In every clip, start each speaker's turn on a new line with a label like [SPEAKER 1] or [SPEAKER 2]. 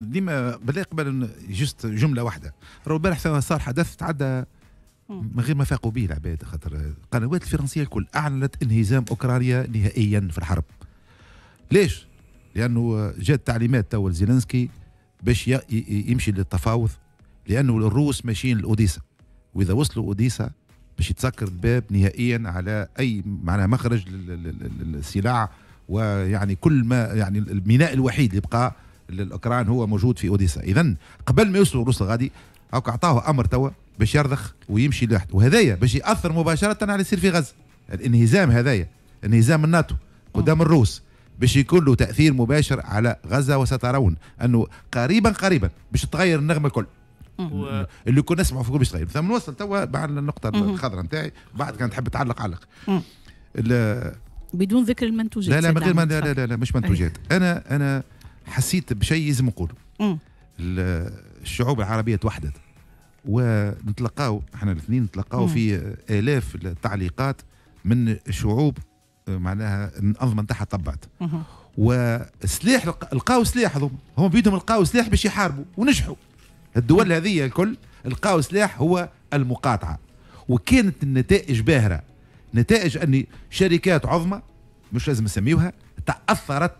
[SPEAKER 1] ديما بالله قبل جست جمله واحده راه البارح صار حدث تعدى من غير ما فاقوا به العباد خاطر القنوات الفرنسيه الكل اعلنت انهزام اوكرانيا نهائيا في الحرب ليش؟ لانه جات تعليمات تو زيلنسكي باش يمشي للتفاوض لانه الروس ماشيين لاوديسا واذا وصلوا اوديسا باش يتسكر الباب نهائيا على اي معناها مخرج للسلع ويعني كل ما يعني الميناء الوحيد اللي بقى للاوكران هو موجود في اوديسا اذا قبل ما يوصلوا الروس غادي هاك اعطاه امر توا باش يرضخ ويمشي لوحده وهذايا باش ياثر مباشره على اللي يصير في غزه الانهزام هذايا انهزام الناتو قدام الروس باش يكون له تاثير مباشر على غزه وسترون انه قريبا قريبا باش تغير النغمه الكل و... اللي كنا نسمعوا في كل باش تغير ثم نوصل توا بعد النقطه الخضراء نتاعي بعد كان تحب تعلق علق
[SPEAKER 2] بدون ذكر المنتوجات لا لا من غير لا, لا لا لا مش منتوجات
[SPEAKER 1] انا انا حسيت بشيء لازم نقوله الشعوب العربيه توحدت ونتلقاو احنا الاثنين نتلقاو في الاف التعليقات من شعوب معناها الانظمه نتاعها طبعت وسلاح لقاو سلاح هذوما هم بيدهم لقاو سلاح باش يحاربوا ونجحوا الدول هذه الكل لقاو سلاح هو المقاطعه وكانت النتائج باهره نتائج ان شركات عظمى مش لازم نسميوها تاثرت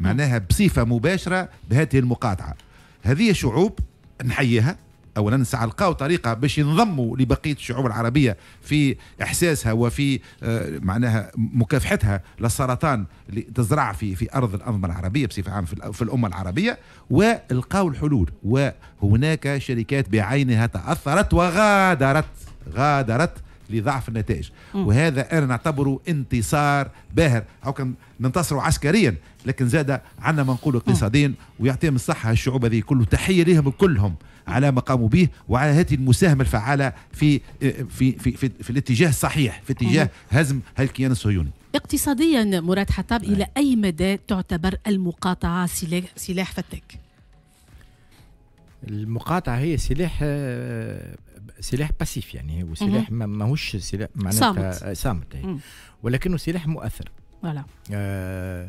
[SPEAKER 1] معناها بصفة مباشرة بهذه المقاطعة هذه شعوب نحييها اولا نسعى طريقه باش ينضموا لبقيه الشعوب العربيه في احساسها وفي آه، معناها مكافحتها للسرطان اللي تزرع في في ارض الانظمه العربيه بصفه عامه في الامه العربيه ولقاو الحلول وهناك شركات بعينها تاثرت وغادرت غادرت لضعف النتائج وهذا انا نعتبره انتصار باهر او كان ننتصروا عسكريا لكن زاد عنا ما نقول اقتصاديا ويعطيهم الصحه الشعوب هذه كله تحيه لهم كلهم على ما قاموا به وعلى هذه المساهمه الفعاله في في في في, في, الاتجاه الصحيح في اتجاه هزم الكيان الصهيوني
[SPEAKER 2] اقتصاديا مراد حطاب نعم. الى اي مدى تعتبر المقاطعه سلاح سلاح فتاك
[SPEAKER 3] المقاطعه هي سلاح آه، سلاح باسيف يعني هو سلاح ماهوش سلاح معناتها صامت ولكنه سلاح مؤثر فوالا آه،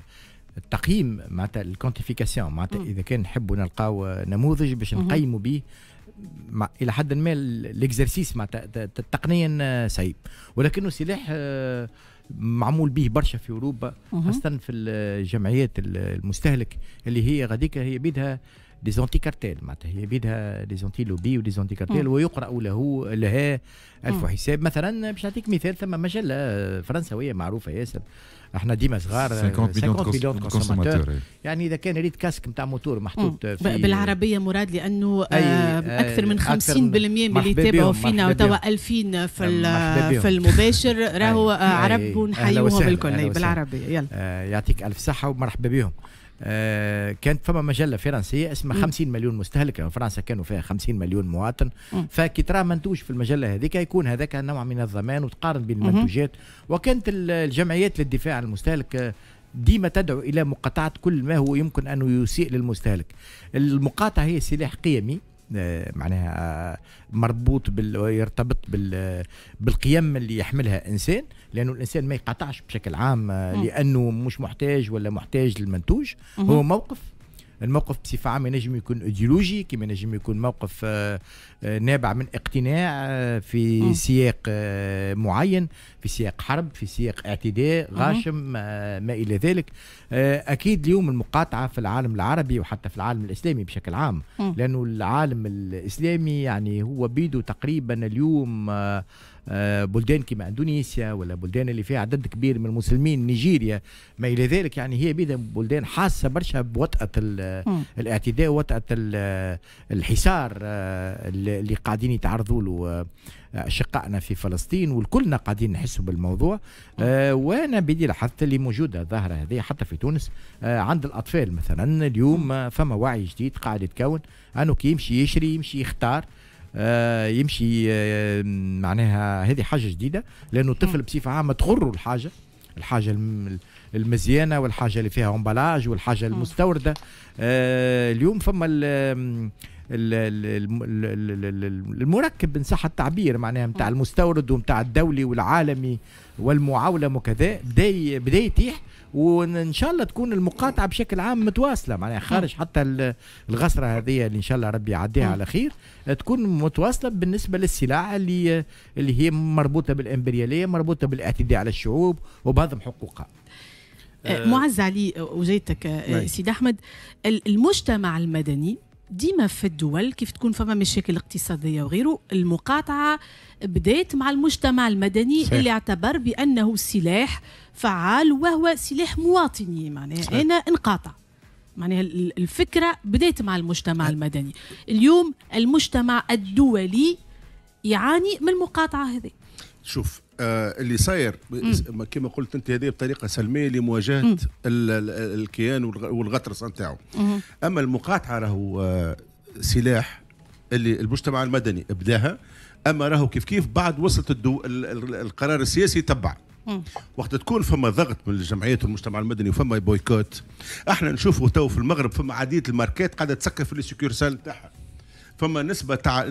[SPEAKER 3] التقييم معناتها الكونتيفيكاسيون معناتها اذا كان نحبوا نلقاو نموذج باش نقيموا به الى حد ما الاكزرسيس معناتها تقنيا صعيب ولكنه سلاح آه، معمول به برشا في اوروبا خاصه في الجمعيات المستهلك اللي هي غاديكا هي بيدها دي زونتي كارتيل معناتها هي بيدها دي زونتي لوبي ودي زونتي كارتيل ويقرا له لها الف حساب مثلا باش نعطيك مثال ثم مجله فرنسويه معروفه ياسر احنا ديما صغار 50 مليون كونسوماتور إيه. يعني اذا كان ريت كاسك نتاع موتور محطوط في بالعربيه
[SPEAKER 2] مراد لانه آه، اكثر من 50% آه، من اللي يتابعوا فينا توا 2000 في نعم، في المباشر راهو آه، عرب ونحيوهم الكل بالعربيه
[SPEAKER 3] يلا يعطيك الف صحه ومرحبا بهم آه، كانت فما مجله فرنسيه اسمها 50 مليون مستهلك فرنسا كانوا فيها 50 مليون مواطن فكي ترى منتوج في المجله هذيك يكون هذاك نوع من الضمان وتقارن بين المنتوجات وكانت الجمعيات للدفاع عن المستهلك آه، ديما تدعو الى مقاطعه كل ما هو يمكن انه يسيء للمستهلك المقاطعه هي سلاح قيمي آه، معناها آه، مربوط بال يرتبط بال بالقيم اللي يحملها انسان لانه الانسان ما يقطعش بشكل عام آه، لانه مش محتاج ولا محتاج للمنتوج هو موقف الموقف بصفه عامه ينجم يكون ايديولوجي كما ينجم يكون موقف آه، آه، نابع من اقتناع آه، في سياق معين في سياق حرب في سياق اعتداء غاشم ما الى ذلك اكيد اليوم المقاطعه في العالم العربي وحتى في العالم الاسلامي بشكل عام لانه العالم الاسلامي يعني هو بيدو تقريبا اليوم آه، بلدان كما اندونيسيا ولا بلدان اللي فيها عدد كبير من المسلمين نيجيريا ما الى ذلك يعني هي بيدا بلدان حاسه برشا بوطأة الاعتداء وطأة الحصار آه، اللي قاعدين يتعرضوا له آه، اشقائنا في فلسطين والكلنا قاعدين نحسوا بالموضوع آه وانا بدي لاحظت اللي موجوده الظاهره هذه حتى في تونس آه عند الاطفال مثلا اليوم فما وعي جديد قاعد يتكون انه كي يمشي يشري يمشي يختار آه، يمشي آه، معناها هذه حاجه جديده لانه الطفل بصفه عامه تغره الحاجه الحاجه المزيانه والحاجه اللي فيها امبلاج والحاجه المستورده آه، اليوم فما المركب ان صح التعبير معناها نتاع المستورد ونتاع الدولي والعالمي والمعولم وكذا بدا بدا يتيح وان شاء الله تكون المقاطعه بشكل عام متواصله معناها خارج نعم. حتى الغسره هذه اللي ان شاء الله ربي يعديها نعم. على خير تكون متواصله بالنسبه للسلع اللي اللي هي مربوطه بالامبرياليه مربوطه بالاعتداء على الشعوب وبهضم حقوقها معز
[SPEAKER 2] علي وجيتك سيد احمد المجتمع المدني ديما في الدول كيف تكون فما مشاكل اقتصادية وغيره المقاطعة بدأت مع المجتمع المدني صحيح. اللي اعتبر بأنه سلاح فعال وهو سلاح مواطني معناها صحيح. أنا انقاطع معناها الفكرة بدأت مع المجتمع المدني اليوم المجتمع الدولي يعاني من المقاطعة هذه شوف آه، اللي صاير كما قلت انت هذه بطريقه سلميه لمواجهه الكيان والغطرسه نتاعو اما المقاطعه راهو آه، سلاح اللي المجتمع المدني بداها اما راهو كيف كيف بعد وصلت الدو... القرار السياسي تبع وقت تكون فما ضغط من الجمعيات والمجتمع المدني وفما بويكوت احنا نشوفوا تو في المغرب فما عديد الماركات قاعده تسكر في السكيورسال نتاعها فما نسبه تاع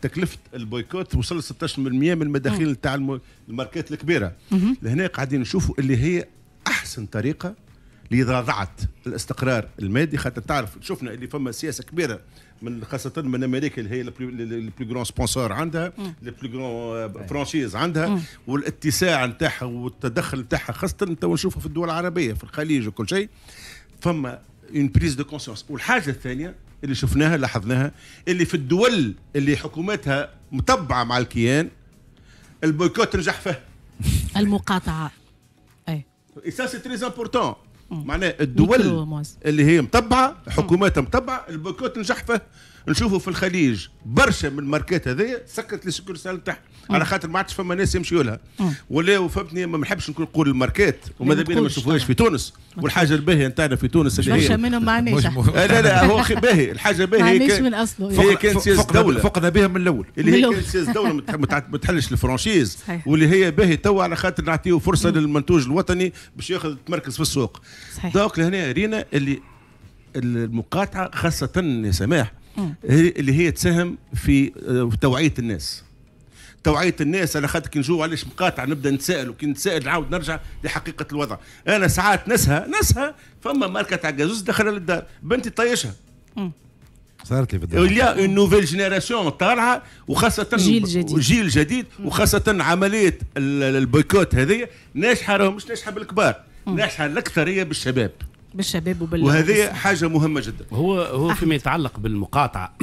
[SPEAKER 2] تكلفه البويكوت وصل 16% من المداخيل تاع الماركات الكبيره لهنا قاعدين نشوفوا اللي هي احسن طريقه لضعضعه الاستقرار المادي خاطر تعرف شفنا اللي فما سياسه كبيره من خاصه من امريكا اللي هي البلو جرون سبونسور عندها البلو جرون آه، فرانشيز عندها والاتساع نتاعها والتدخل نتاعها خاصه تو نشوفها في الدول العربيه في الخليج وكل شيء فما اون بريز دو كونسيونس والحاجه الثانيه اللي شفناها لاحظناها اللي في الدول اللي حكوماتها متبعه مع الكيان البويكوت نجح فيه المقاطعه اي سا سي تري امبورتون معناها الدول اللي هي متبعه حكوماتها متبعه البوكوت نجح فيه نشوفوا في الخليج برشا من الماركات هذيا سكرت لي سكرسال تاعها على خاطر ما عادش فما ناس يمشيوا لها ولا فهمتني ما نحبش نقول الماركات وماذا بينا ما نشوفوهاش في تونس والحاجه الباهيه نتاعنا في تونس اللي هي برشا منهم معناش لا لا هو باهي الحاجه باهيه هي من اصله هي كانت سياسه دوله فقنا بها من الاول اللي هي كانت سياسه دوله ما تحلش الفرانشيز واللي هي باهي توا على خاطر نعطيه فرصه للمنتوج الوطني باش ياخذ تمركز في السوق صحيح دونك لهنا رينا اللي المقاطعه خاصه يا سماح اللي هي تساهم في آه، توعيه الناس توعيه الناس على خاطر كي نجوا علاش مقاطع نبدا نتسائل وكي نتسائل نعاود نرجع لحقيقه الوضع انا ساعات نسها نسها فما ماركه تاع جازوز دخل للدار بنتي طيشها صارت لي في الدار يا اون نوفيل جينيراسيون طالعه وخاصه جيل جديد جيل جديد وخاصه عمليه البويكوت هذه ناجحه راهو مش ناجحه بالكبار ناجحه
[SPEAKER 4] الاكثريه بالشباب
[SPEAKER 2] بالشباب وبال وهذه
[SPEAKER 4] حاجه مهمه جدا هو هو فيما يتعلق بالمقاطعه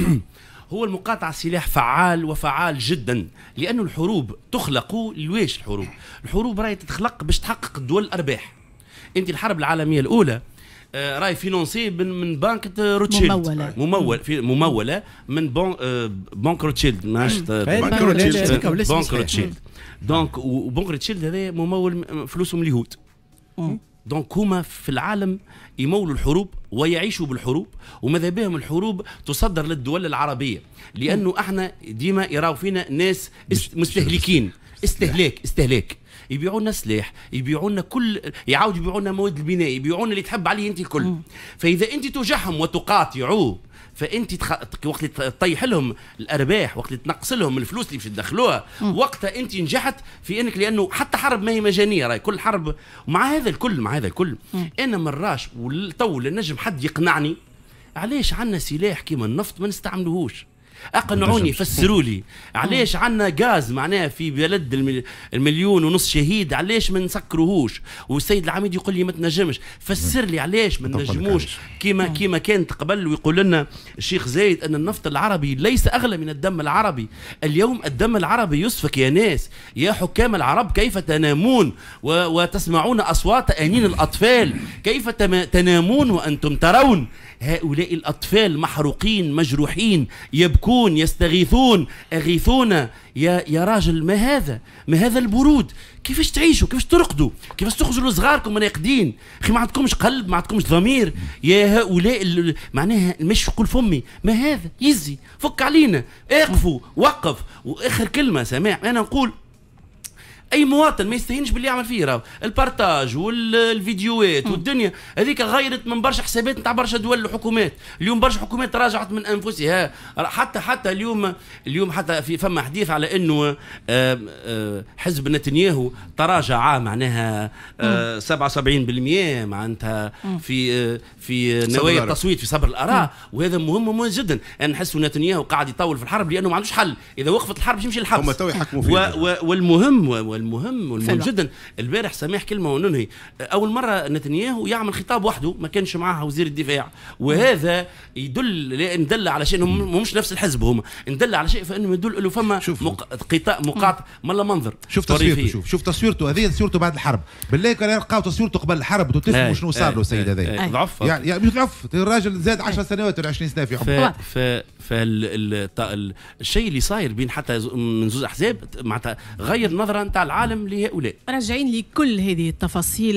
[SPEAKER 4] هو المقاطعة سلاح فعال وفعال جدا لأن الحروب تخلق لواش الحروب الحروب راهي تتخلق باش تحقق الدول الأرباح أنت الحرب العالمية الأولى راي آه، راهي فينونسي من, من بنك روتشيلد ممولة ممول في ممولة من بون آه، بنك روتشيلد ماش بنك روتشيلد بنك روتشيلد دونك وبنك روتشيلد هذا ممول فلوسهم اليهود دونك هما في العالم يمولوا الحروب ويعيشوا بالحروب وماذا بهم الحروب تصدر للدول العربيه لانه احنا ديما يراو فينا ناس مستهلكين استهلاك استهلاك يبيعوا لنا سلاح يبيعوا لنا كل يعاودوا يبيعوا لنا مواد البناء يبيعوا لنا اللي تحب عليه انت الكل فاذا انت تجحم وتقاطعوه فانت تخ... وقت اللي تطيح لهم الارباح وقت اللي تنقص لهم الفلوس اللي باش تدخلوها وقتها انت نجحت في انك لانه حتى حرب ما هي مجانيه راي كل حرب ومع هذا الكل مع هذا الكل مم. انا مراش تو نجم حد يقنعني علاش عندنا سلاح كيما النفط ما نستعملوهوش اقنعوني فسروا لي آه. علاش عندنا غاز معناها في بلد المليون ونص شهيد علاش ما نسكروهوش والسيد العميد يقول لي ما تنجمش فسر لي علاش ما نجموش كيما آه. كيما كانت قبل ويقول لنا الشيخ زايد ان النفط العربي ليس اغلى من الدم العربي اليوم الدم العربي يسفك يا ناس يا حكام العرب كيف تنامون وتسمعون اصوات انين الاطفال كيف تنامون وانتم ترون هؤلاء الأطفال محروقين مجروحين يبكون يستغيثون أغيثونا يا يا راجل ما هذا ما هذا البرود كيفاش تعيشوا كيفاش ترقدوا كيفاش تخرجوا لصغاركم راقدين اخي ما عندكمش قلب ما عندكمش ضمير يا هؤلاء معناها مش كل فمي ما هذا يزي فك علينا اقفوا وقف واخر كلمه سماع انا نقول اي مواطن ما يستهينش باللي يعمل فيه راهو البارتاج والفيديوهات والدنيا هذيك غيرت من برشا حسابات نتاع برشا دول وحكومات اليوم برشا حكومات راجعت من انفسها حتى حتى اليوم اليوم حتى في فما حديث على انه آه، آه، حزب نتنياهو تراجع معناها 77% آه، معناتها في في نوايا التصويت في صبر الاراء وهذا مهم مهم جدا انا نحس نتنياهو قاعد يطول في الحرب لانه ما عندوش حل اذا وقفت الحرب يمشي الحبس هم تو يحكموا فيه والمهم والمهم والمهم جدا البارح سميح كلمه وننهي اول مره نتنياهو يعمل خطاب وحده ما كانش معاه وزير الدفاع وهذا يدل دل على شيء انهم مش نفس الحزب هما ندل على شيء فانه يدل انه فما شوف قطاع مقاطع لا منظر شوف تصويرته شوف شوف تصويرته هذه تصويرته بعد الحرب بالله كان يلقاو تصويرته قبل الحرب
[SPEAKER 1] وتفهموا شنو صار له السيد هذا ضعف يعني, مش ضعف الراجل زاد 10 سنوات ولا 20 سنه في عمره
[SPEAKER 4] ف... فالشيء اللي صاير بين حتى من زوز احزاب معناتها غير نظره نتاع العالم لهؤلاء راجعين لكل هذه التفاصيل